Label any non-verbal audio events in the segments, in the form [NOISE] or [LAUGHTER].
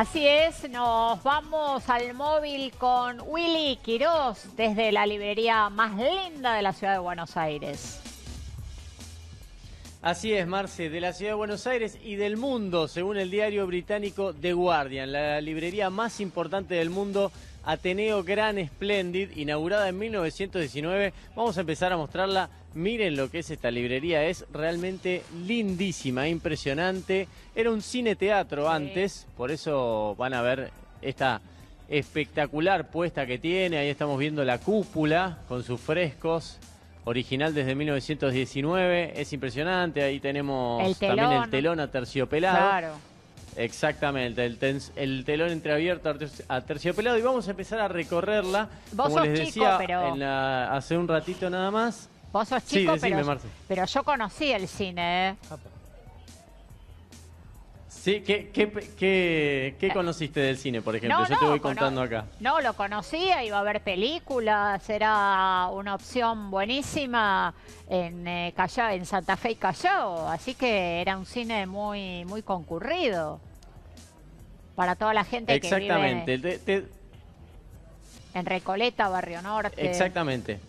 Así es, nos vamos al móvil con Willy Quiroz desde la librería más linda de la ciudad de Buenos Aires. Así es, Marce, de la ciudad de Buenos Aires y del mundo, según el diario británico The Guardian, la librería más importante del mundo, Ateneo Gran Splendid, inaugurada en 1919. Vamos a empezar a mostrarla Miren lo que es esta librería, es realmente lindísima, impresionante. Era un cine teatro antes, por eso van a ver esta espectacular puesta que tiene. Ahí estamos viendo la cúpula con sus frescos. Original desde 1919, es impresionante. Ahí tenemos también el telón aterciopelado. Claro. Exactamente, el, el, telón entreabierto a terciopelado y vamos a empezar a recorrerla. Vos como decía, hace un ratito nada más. Vos sos chico, sí, decime, pero, pero, yo conocí el cine. ¿eh? Sí, ¿qué, qué, eh. conociste del cine, por ejemplo? yo te voy contando acá. No, lo conocía, iba a ver películas, era una opción buenísima en, eh, en Santa Fe y Callao, así que era un cine muy, muy concurrido para toda la gente Exactamente. que vive en Recoleta, Barrio Norte. Exactamente.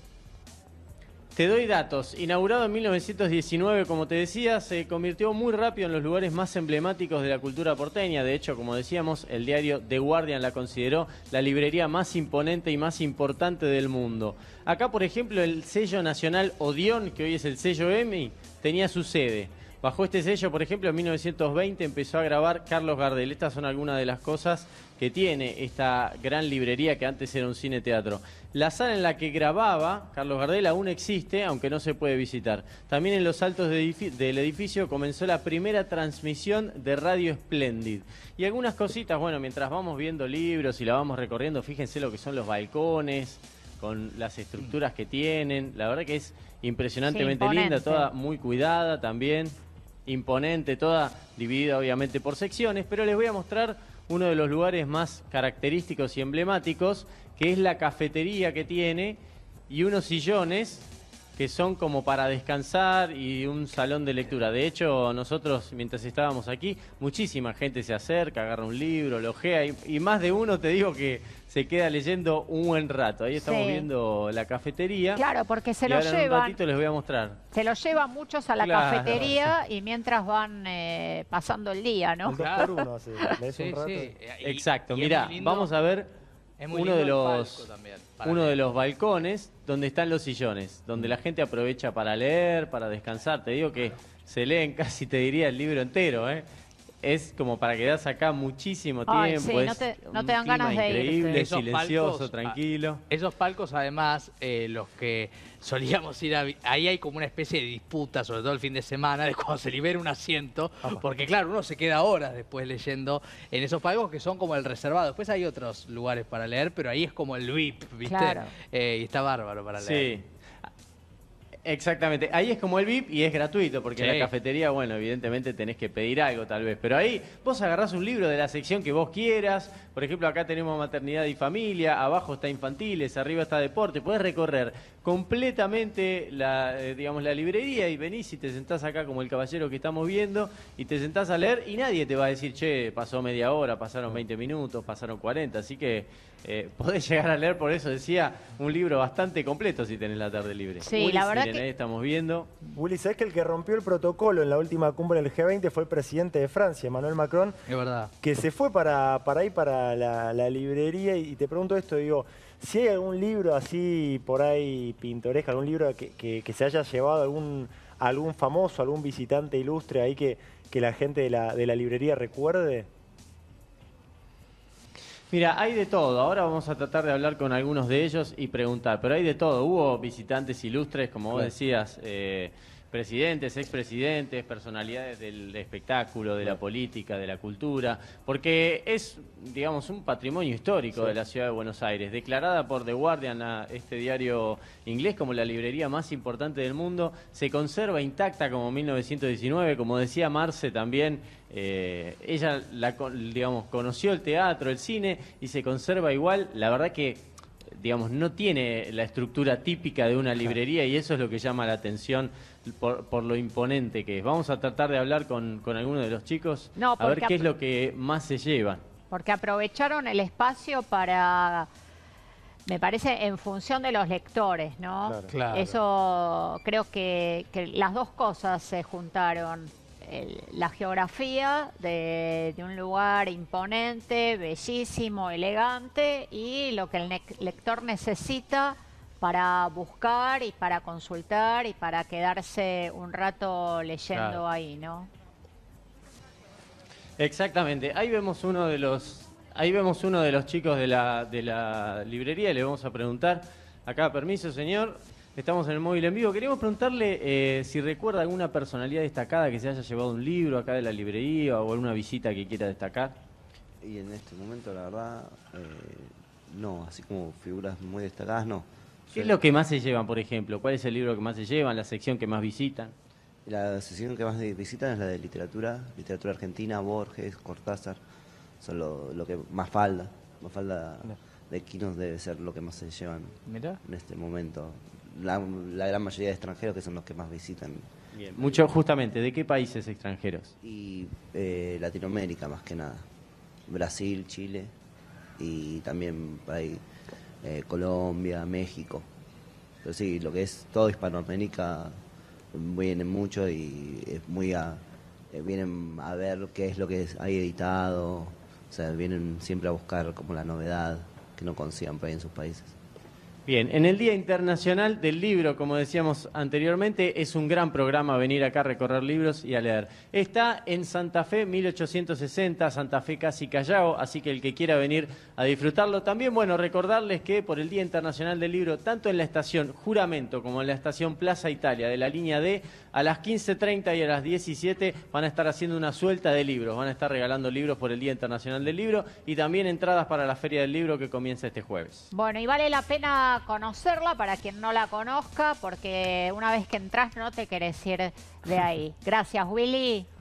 Te doy datos. Inaugurado en 1919, como te decía, se convirtió muy rápido en los lugares más emblemáticos de la cultura porteña. De hecho, como decíamos, el diario The Guardian la consideró la librería más imponente y más importante del mundo. Acá, por ejemplo, el sello nacional ODION, que hoy es el sello EMI, tenía su sede. Bajo este sello, por ejemplo, en 1920 empezó a grabar Carlos Gardel. Estas son algunas de las cosas que tiene esta gran librería que antes era un cine teatro. La sala en la que grababa Carlos Gardel aún existe, aunque no se puede visitar. También en los altos del edificio comenzó la primera transmisión de Radio Splendid. Y algunas cositas, bueno, mientras vamos viendo libros y la vamos recorriendo, fíjense lo que son los balcones con las estructuras que tienen. La verdad que es impresionantemente linda, toda muy cuidada también imponente, toda dividida obviamente por secciones, pero les voy a mostrar uno de los lugares más característicos y emblemáticos, que es la cafetería que tiene y unos sillones que son como para descansar y un salón de lectura. De hecho, nosotros mientras estábamos aquí, muchísima gente se acerca, agarra un libro, lo ojea y, más de uno te digo que se queda leyendo un buen rato. Ahí estamos viendo la cafetería. Claro, porque se lo ahora un ratito les voy a mostrar. Se lo llevan muchos a la cafetería [LAUGHS] y mientras van eh, pasando el día, ¿no? Claro, uno, sí. [LAUGHS] sí, sí. Exacto, mira, vamos a ver uno de los uno de los balcones donde están los sillones, donde la gente aprovecha para leer, para descansar. Te digo que se leen casi te diría el libro entero, ¿eh? es como para quedarse acá muchísimo tiempo. Sí, no te, dan ganas de Increíble, silencioso, ah, tranquilo. Esos palcos, además, eh, los que solíamos ir a... Ahí hay como una especie de disputa, sobre todo el fin de semana, de cuando se libera un asiento, porque claro, uno se queda horas después leyendo en esos palcos que son como el reservado. Después hay otros lugares para leer, pero ahí es como el VIP, ¿viste? Eh, y está bárbaro para leer. Sí. Exactamente, ahí es como el VIP y es gratuito, porque en la cafetería, bueno, evidentemente tenés que pedir algo tal vez, pero ahí vos agarrás un libro de la sección que vos quieras, por ejemplo acá tenemos maternidad y familia, abajo está infantiles, arriba está deporte, puedes recorrer completamente la, eh, digamos, la librería y venís y te sentás acá como el caballero que estamos viendo y te sentás a leer y nadie te va a decir, che, pasó media hora, pasaron 20 minutos, pasaron 40, así que eh, [LAUGHS] podés llegar a leer, por eso decía, un libro bastante completo si tenés la tarde libre. Sí, la verdad que... ahí estamos viendo. Willy, ¿sabés que el que rompió el protocolo en la última cumbre del G20 fue el presidente de Francia, Emmanuel Macron? Es verdad. Que se fue para, para ahí, para la librería y te pregunto esto, digo... Si hay algún libro así por ahí pintoresco, algún libro que, se haya llevado algún, algún famoso, algún visitante ilustre ahí que, la gente de la, librería recuerde. Mira, hay de todo. Ahora vamos a tratar de hablar con algunos de ellos y preguntar. Pero hay de todo. Hubo visitantes ilustres, como vos decías. Eh, presidentes, expresidentes, personalidades del espectáculo, de la política, de la cultura, porque es, digamos, un patrimonio histórico de la ciudad de Buenos Aires, declarada por The Guardian, este diario inglés, como la librería más importante del mundo, se conserva intacta como 1919, como decía Marce también, eh, ella, la, digamos, conoció el teatro, el cine y se conserva igual, la verdad que digamos, no tiene la estructura típica de una librería y eso es lo que llama la atención por, lo imponente que es. Vamos a tratar de hablar con, con alguno de los chicos no, a ver qué es lo que más se lleva. Porque aprovecharon el espacio para me parece en función de los lectores, ¿no? Eso creo que, las dos cosas se juntaron la geografía de, un lugar imponente, bellísimo, elegante y lo que el lector necesita para buscar y para consultar y para quedarse un rato leyendo ahí, ¿no? Exactamente. Ahí vemos uno de los, ahí vemos uno de los chicos de la, de la librería y le vamos a preguntar. Acá, permiso, señor. Estamos en el móvil en vivo. Queremos preguntarle eh, si recuerda alguna personalidad destacada que se haya llevado un libro acá de la librería o alguna visita que quiera destacar. Y en este momento, la verdad, eh, no, así como figuras muy destacadas, no. ¿Qué es lo que más se llevan, por ejemplo? ¿Cuál es el libro que más se llevan? ¿La sección que más visitan? La sección que más visitan es la de literatura, literatura argentina, Borges, Cortázar, son lo, que más falda, más falda de Quinos debe ser lo que más se llevan mira, en este momento la, gran mayoría de extranjeros que son los que más visitan. Mucho, justamente, ¿de qué países extranjeros? Y eh, Latinoamérica más que nada. Brasil, Chile y también eh, Colombia, México. Pero sí, lo que es todo Hispanoamérica vienen mucho y es muy a, eh, vienen a ver qué es lo que hay editado. O sea, vienen siempre a buscar como la novedad que no consigan por ahí en sus países. Bien, en el Día Internacional del Libro, como decíamos anteriormente, es un gran programa venir acá a recorrer libros y a leer. Está en Santa Fe 1860, Santa Fe casi Callao, así que el que quiera venir a disfrutarlo. También, bueno, recordarles que por el Día Internacional del Libro, tanto en la estación Juramento como en la estación Plaza Italia de la línea D, a las 15.30 y a las 17 van a estar haciendo una suelta de libros, van a estar regalando libros por el Día Internacional del Libro y también entradas para la Feria del Libro que comienza este jueves. Bueno, y vale la pena conocerla para quien no la conozca, porque una vez que entras no te querés ir de ahí. Gracias, Willy.